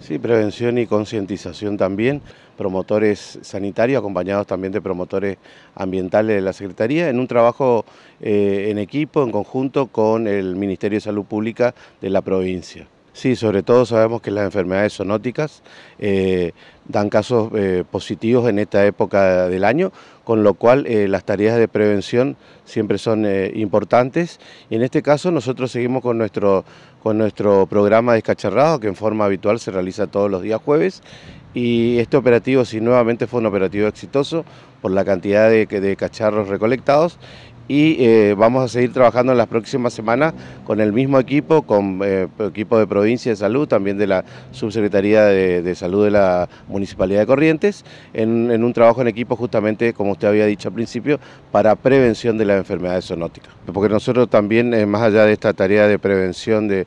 Sí, prevención y concientización también, promotores sanitarios acompañados también de promotores ambientales de la Secretaría, en un trabajo eh, en equipo, en conjunto con el Ministerio de Salud Pública de la provincia. Sí, sobre todo sabemos que las enfermedades sonóticas eh, dan casos eh, positivos en esta época del año, con lo cual eh, las tareas de prevención siempre son importantes. en este caso nosotros seguimos con nuestro, con nuestro programa Descacharrado, que en forma habitual se realiza todos los días jueves. Y este operativo, sí, nuevamente fue un operativo exitoso por la cantidad de, de cacharros recolectados y eh, vamos a seguir trabajando en las próximas semanas con el mismo equipo, con eh, equipo de provincia de salud, también de la subsecretaría de, salud de la Municipalidad de Corrientes, en, un trabajo en equipo justamente, como usted había dicho al principio, para prevención de las enfermedades zoonóticas. Porque nosotros también, eh, más allá de esta tarea de prevención de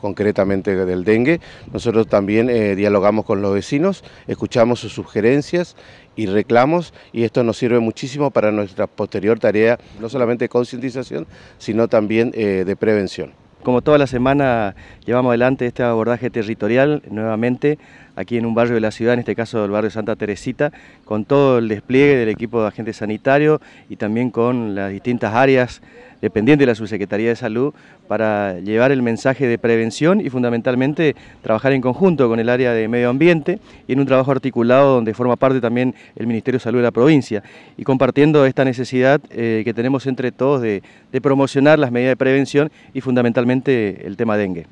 concretamente del dengue, nosotros también dialogamos con los vecinos, escuchamos sus sugerencias y reclamos y esto nos sirve muchísimo para nuestra posterior tarea no solamente de concientización, sino también eh, de prevención. Como toda la semana llevamos adelante este abordaje territorial nuevamente aquí en un barrio de la ciudad, en este caso el barrio Santa Teresita, con todo el despliegue del equipo de agentes sanitarios y también con las distintas áreas dependientes de la Subsecretaría de Salud para llevar el mensaje de prevención y fundamentalmente trabajar en conjunto con el área de medio ambiente y en un trabajo articulado donde forma parte también el Ministerio de Salud de la provincia y compartiendo esta necesidad eh, que tenemos entre todos de, de promocionar las medidas de prevención y fundamentalmente el tema dengue.